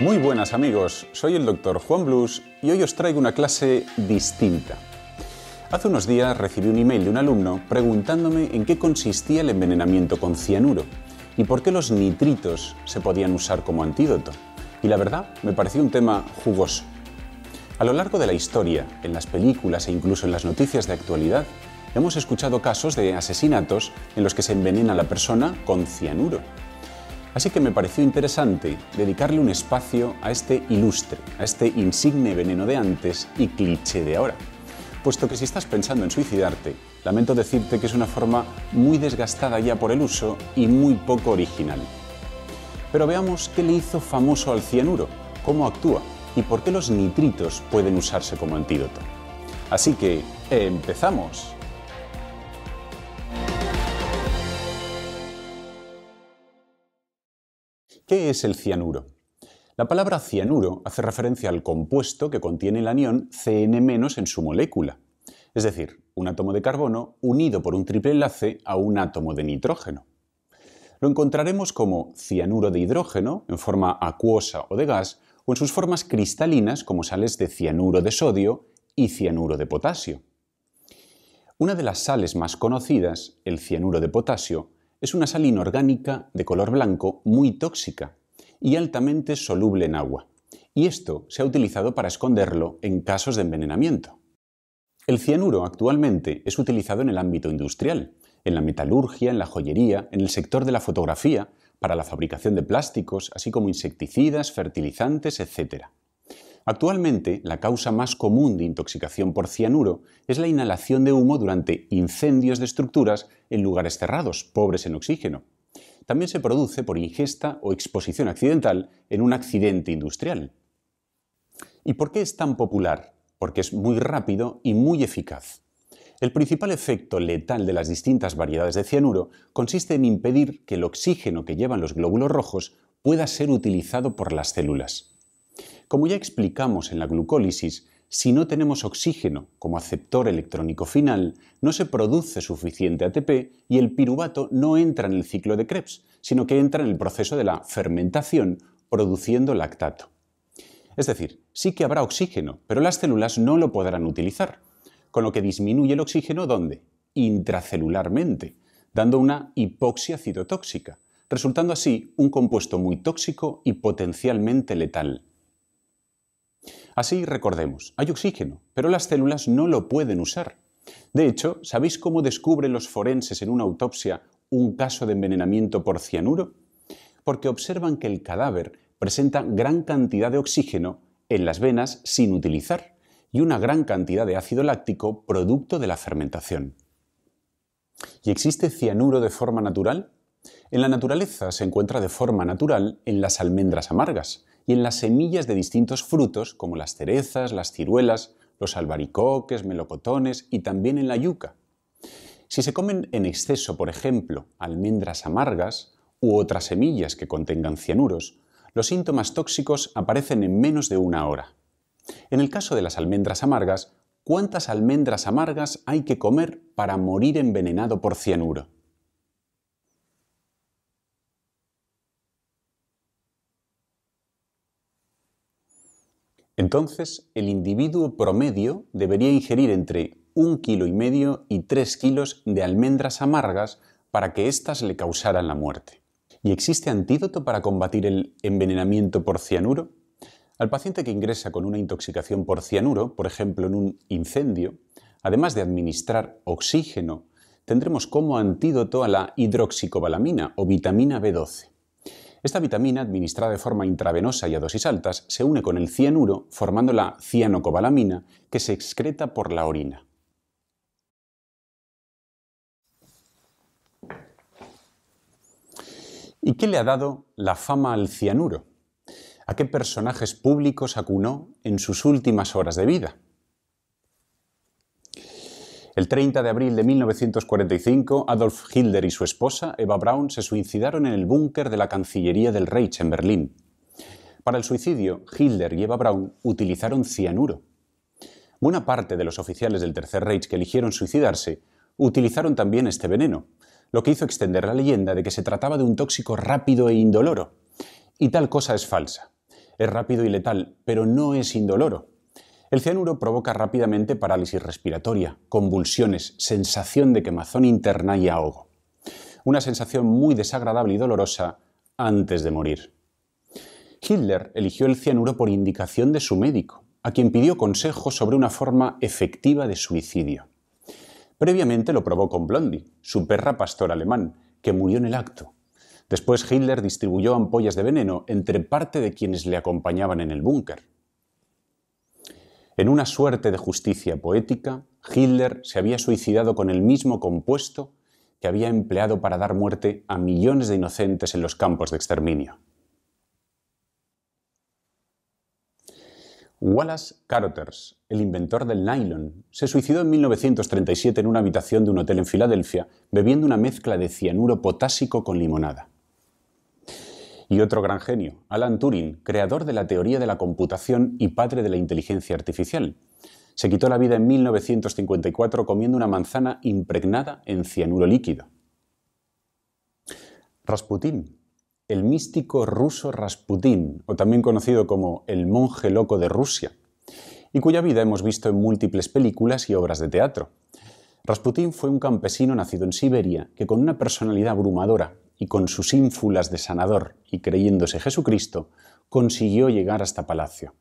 Muy buenas amigos, soy el doctor Juan Blus y hoy os traigo una clase distinta. Hace unos días recibí un email de un alumno preguntándome en qué consistía el envenenamiento con cianuro y por qué los nitritos se podían usar como antídoto. Y la verdad, me pareció un tema jugoso. A lo largo de la historia, en las películas e incluso en las noticias de actualidad, hemos escuchado casos de asesinatos en los que se envenena a la persona con cianuro Así que me pareció interesante dedicarle un espacio a este ilustre, a este insigne veneno de antes y cliché de ahora. Puesto que si estás pensando en suicidarte, lamento decirte que es una forma muy desgastada ya por el uso y muy poco original. Pero veamos qué le hizo famoso al cianuro, cómo actúa y por qué los nitritos pueden usarse como antídoto. Así que, empezamos. ¿Qué es el cianuro? La palabra cianuro hace referencia al compuesto que contiene el anión CN- en su molécula, es decir, un átomo de carbono unido por un triple enlace a un átomo de nitrógeno. Lo encontraremos como cianuro de hidrógeno, en forma acuosa o de gas, o en sus formas cristalinas como sales de cianuro de sodio y cianuro de potasio. Una de las sales más conocidas, el cianuro de potasio, es una sal inorgánica de color blanco muy tóxica y altamente soluble en agua, y esto se ha utilizado para esconderlo en casos de envenenamiento. El cianuro actualmente es utilizado en el ámbito industrial, en la metalurgia, en la joyería, en el sector de la fotografía, para la fabricación de plásticos, así como insecticidas, fertilizantes, etc. Actualmente, la causa más común de intoxicación por cianuro es la inhalación de humo durante incendios de estructuras en lugares cerrados, pobres en oxígeno. También se produce por ingesta o exposición accidental en un accidente industrial. ¿Y por qué es tan popular? Porque es muy rápido y muy eficaz. El principal efecto letal de las distintas variedades de cianuro consiste en impedir que el oxígeno que llevan los glóbulos rojos pueda ser utilizado por las células. Como ya explicamos en la glucólisis, si no tenemos oxígeno como aceptor electrónico final, no se produce suficiente ATP y el piruvato no entra en el ciclo de Krebs, sino que entra en el proceso de la fermentación produciendo lactato. Es decir, sí que habrá oxígeno, pero las células no lo podrán utilizar, con lo que disminuye el oxígeno ¿dónde? Intracelularmente, dando una hipoxia citotóxica, resultando así un compuesto muy tóxico y potencialmente letal. Así recordemos, hay oxígeno, pero las células no lo pueden usar. De hecho, ¿sabéis cómo descubren los forenses en una autopsia un caso de envenenamiento por cianuro? Porque observan que el cadáver presenta gran cantidad de oxígeno en las venas sin utilizar y una gran cantidad de ácido láctico producto de la fermentación. ¿Y existe cianuro de forma natural? En la naturaleza se encuentra de forma natural en las almendras amargas y en las semillas de distintos frutos como las cerezas, las ciruelas, los albaricoques, melocotones y también en la yuca. Si se comen en exceso, por ejemplo, almendras amargas u otras semillas que contengan cianuros, los síntomas tóxicos aparecen en menos de una hora. En el caso de las almendras amargas, ¿cuántas almendras amargas hay que comer para morir envenenado por cianuro? Entonces, el individuo promedio debería ingerir entre un kilo y medio y 3 kilos de almendras amargas para que éstas le causaran la muerte. ¿Y existe antídoto para combatir el envenenamiento por cianuro? Al paciente que ingresa con una intoxicación por cianuro, por ejemplo en un incendio, además de administrar oxígeno, tendremos como antídoto a la hidroxicobalamina o vitamina B12. Esta vitamina, administrada de forma intravenosa y a dosis altas, se une con el cianuro formando la cianocobalamina que se excreta por la orina. ¿Y qué le ha dado la fama al cianuro? ¿A qué personajes públicos acunó en sus últimas horas de vida? El 30 de abril de 1945, Adolf Hitler y su esposa, Eva Braun, se suicidaron en el búnker de la Cancillería del Reich en Berlín. Para el suicidio, Hitler y Eva Braun utilizaron cianuro. Buena parte de los oficiales del Tercer Reich que eligieron suicidarse utilizaron también este veneno, lo que hizo extender la leyenda de que se trataba de un tóxico rápido e indoloro. Y tal cosa es falsa. Es rápido y letal, pero no es indoloro. El cianuro provoca rápidamente parálisis respiratoria, convulsiones, sensación de quemazón interna y ahogo. Una sensación muy desagradable y dolorosa antes de morir. Hitler eligió el cianuro por indicación de su médico, a quien pidió consejos sobre una forma efectiva de suicidio. Previamente lo probó con Blondie, su perra pastor alemán, que murió en el acto. Después Hitler distribuyó ampollas de veneno entre parte de quienes le acompañaban en el búnker. En una suerte de justicia poética, Hitler se había suicidado con el mismo compuesto que había empleado para dar muerte a millones de inocentes en los campos de exterminio. Wallace Carothers, el inventor del nylon, se suicidó en 1937 en una habitación de un hotel en Filadelfia bebiendo una mezcla de cianuro potásico con limonada y otro gran genio, Alan Turing, creador de la teoría de la computación y padre de la inteligencia artificial. Se quitó la vida en 1954 comiendo una manzana impregnada en cianuro líquido. Rasputín, el místico ruso Rasputín, o también conocido como el monje loco de Rusia, y cuya vida hemos visto en múltiples películas y obras de teatro. Rasputín fue un campesino nacido en Siberia que con una personalidad abrumadora y con sus ínfulas de sanador y creyéndose Jesucristo, consiguió llegar hasta Palacio.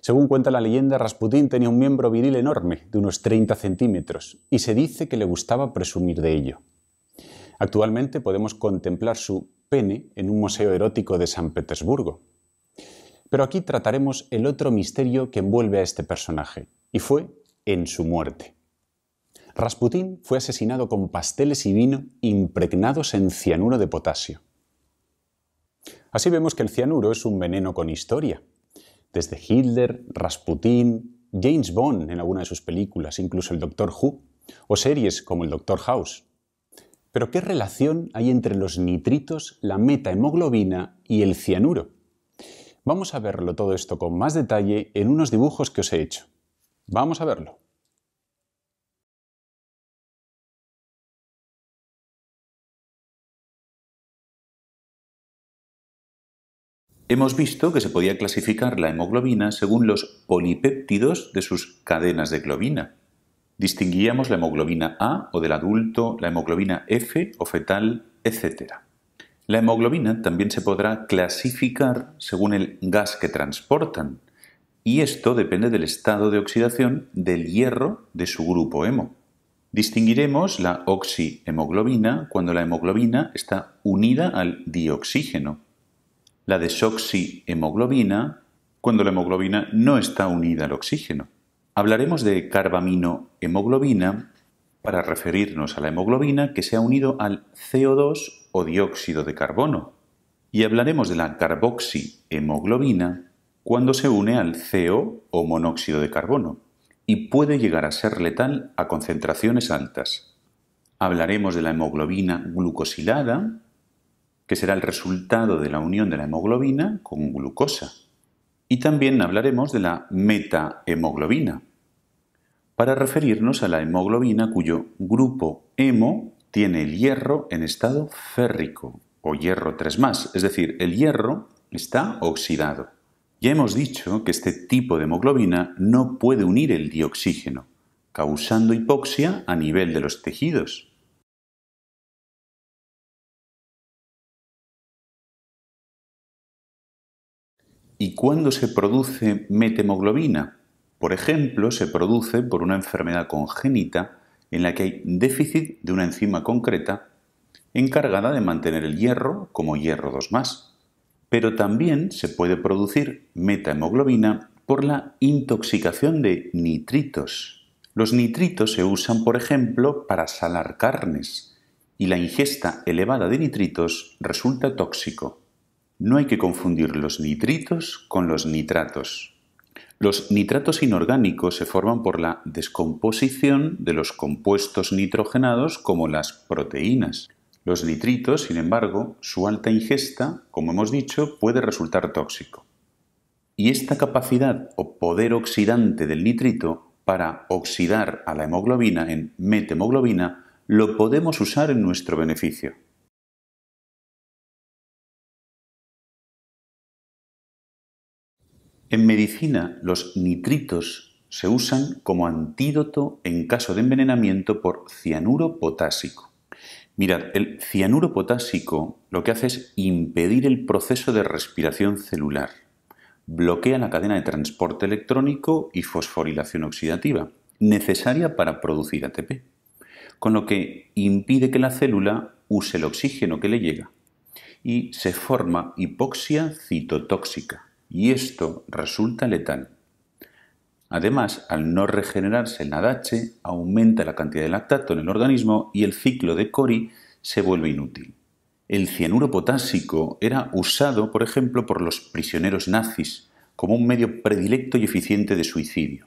Según cuenta la leyenda, Rasputín tenía un miembro viril enorme, de unos 30 centímetros, y se dice que le gustaba presumir de ello. Actualmente podemos contemplar su pene en un museo erótico de San Petersburgo. Pero aquí trataremos el otro misterio que envuelve a este personaje, y fue en su muerte. Rasputín fue asesinado con pasteles y vino impregnados en cianuro de potasio. Así vemos que el cianuro es un veneno con historia. Desde Hitler, Rasputín, James Bond en alguna de sus películas, incluso el Doctor Who, o series como el Doctor House. Pero ¿qué relación hay entre los nitritos, la metahemoglobina y el cianuro? Vamos a verlo todo esto con más detalle en unos dibujos que os he hecho. Vamos a verlo. Hemos visto que se podía clasificar la hemoglobina según los polipéptidos de sus cadenas de globina. Distinguíamos la hemoglobina A o del adulto, la hemoglobina F o fetal, etc. La hemoglobina también se podrá clasificar según el gas que transportan, y esto depende del estado de oxidación del hierro de su grupo hemo. Distinguiremos la oxihemoglobina cuando la hemoglobina está unida al dioxígeno la desoxihemoglobina cuando la hemoglobina no está unida al oxígeno. Hablaremos de carbaminohemoglobina para referirnos a la hemoglobina que se ha unido al CO2 o dióxido de carbono. Y hablaremos de la carboxihemoglobina cuando se une al CO o monóxido de carbono y puede llegar a ser letal a concentraciones altas. Hablaremos de la hemoglobina glucosilada que será el resultado de la unión de la hemoglobina con glucosa. Y también hablaremos de la metahemoglobina, para referirnos a la hemoglobina cuyo grupo hemo tiene el hierro en estado férrico o hierro 3 más, es decir, el hierro está oxidado. Ya hemos dicho que este tipo de hemoglobina no puede unir el dioxígeno, causando hipoxia a nivel de los tejidos. ¿Y cuándo se produce metemoglobina? Por ejemplo, se produce por una enfermedad congénita en la que hay déficit de una enzima concreta encargada de mantener el hierro como hierro 2 más. Pero también se puede producir metahemoglobina por la intoxicación de nitritos. Los nitritos se usan, por ejemplo, para salar carnes y la ingesta elevada de nitritos resulta tóxico. No hay que confundir los nitritos con los nitratos. Los nitratos inorgánicos se forman por la descomposición de los compuestos nitrogenados como las proteínas. Los nitritos, sin embargo, su alta ingesta, como hemos dicho, puede resultar tóxico. Y esta capacidad o poder oxidante del nitrito para oxidar a la hemoglobina en methemoglobina lo podemos usar en nuestro beneficio. En medicina, los nitritos se usan como antídoto en caso de envenenamiento por cianuro potásico. Mirad, el cianuro potásico lo que hace es impedir el proceso de respiración celular. Bloquea la cadena de transporte electrónico y fosforilación oxidativa, necesaria para producir ATP, con lo que impide que la célula use el oxígeno que le llega y se forma hipoxia citotóxica y esto resulta letal. Además, al no regenerarse el nadache, aumenta la cantidad de lactato en el organismo y el ciclo de Cori se vuelve inútil. El cianuro potásico era usado, por ejemplo, por los prisioneros nazis como un medio predilecto y eficiente de suicidio.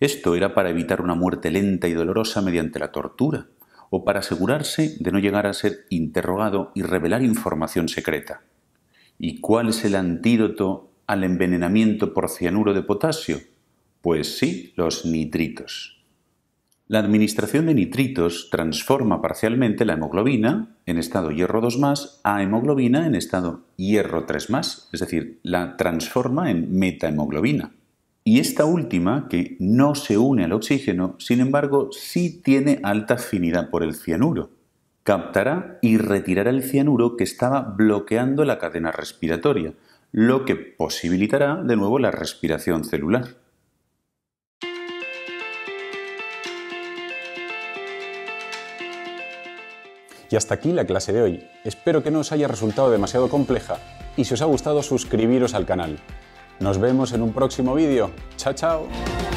Esto era para evitar una muerte lenta y dolorosa mediante la tortura, o para asegurarse de no llegar a ser interrogado y revelar información secreta. ¿Y cuál es el antídoto al envenenamiento por cianuro de potasio? Pues sí, los nitritos. La administración de nitritos transforma parcialmente la hemoglobina en estado hierro 2 a hemoglobina en estado hierro 3 es decir, la transforma en metahemoglobina. Y esta última, que no se une al oxígeno, sin embargo, sí tiene alta afinidad por el cianuro captará y retirará el cianuro que estaba bloqueando la cadena respiratoria, lo que posibilitará de nuevo la respiración celular. Y hasta aquí la clase de hoy. Espero que no os haya resultado demasiado compleja y si os ha gustado suscribiros al canal. Nos vemos en un próximo vídeo. Chao, chao.